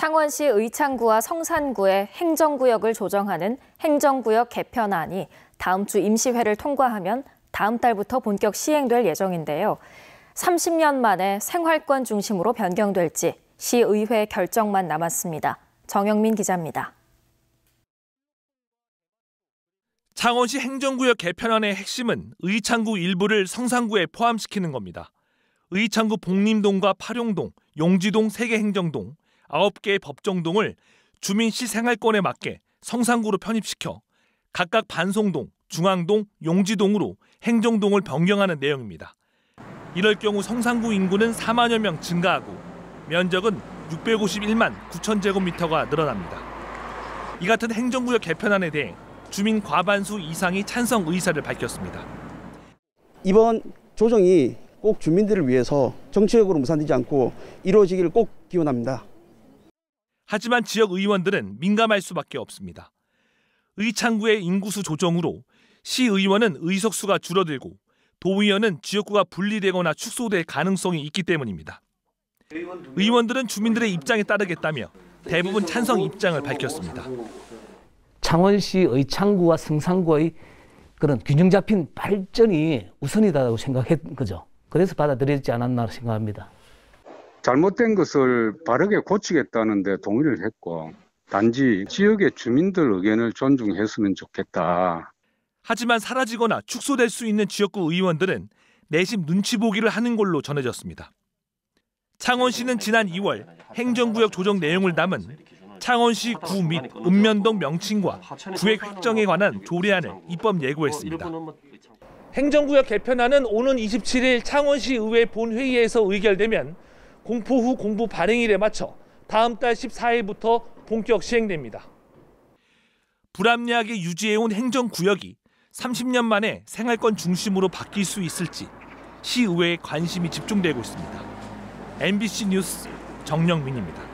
창원시 의창구와 성산구의 행정구역을 조정하는 행정구역 개편안이 다음 주 임시회를 통과하면 다음 달부터 본격 시행될 예정인데요. 30년 만에 생활권 중심으로 변경될지 시의회 결정만 남았습니다. 정영민 기자입니다. 창원시 행정구역 개편안의 핵심은 의창구 일부를 성산구에 포함시키는 겁니다. 의창구 복림동과 파룡동, 용지동 세계 행정동, 9개의 법정동을 주민시 생활권에 맞게 성산구로 편입시켜 각각 반송동, 중앙동, 용지동으로 행정동을 변경하는 내용입니다. 이럴 경우 성산구 인구는 4만여 명 증가하고 면적은 651만 9천 제곱미터가 늘어납니다. 이 같은 행정구역 개편안에 대해 주민 과반수 이상이 찬성 의사를 밝혔습니다. 이번 조정이 꼭 주민들을 위해서 정치적으로 무산되지 않고 이루어지기를 꼭 기원합니다. 하지만 지역 의원들은 민감할 수밖에 없습니다. 의창구의 인구수 조정으로 시의원은 의석수가 줄어들고 도의원은 지역구가 분리되거나 축소될 가능성이 있기 때문입니다. 의원들은 주민들의 입장에 따르겠다며 대부분 찬성 입장을 밝혔습니다. 창원시 의창구와 성산구의 그런 균형 잡힌 발전이 우선이다라고 생각했 거죠. 그래서 받아들여지 않았나 생각합니다. 잘못된 것을 바르게 고치겠다는데 동의를 했고 단지 지역의 주민들 의견을 존중했으면 좋겠다. 하지만 사라지거나 축소될 수 있는 지역구 의원들은 내심 눈치 보기를 하는 걸로 전해졌습니다. 창원시는 지난 2월 행정구역 조정 내용을 담은 창원시 구 및 읍면동 명칭과 구획 획정에 관한 조례안을 입법 예고했습니다. 행정구역 개편안은 오는 27일 창원시 의회 본회의에서 의결되면 공포 후 공부 발행일에 맞춰 다음 달 14일부터 본격 시행됩니다. 불합리하게 유지해온 행정구역이 30년 만에 생활권 중심으로 바뀔 수 있을지 시의회에 관심이 집중되고 있습니다. MBC 뉴스 정영민입니다.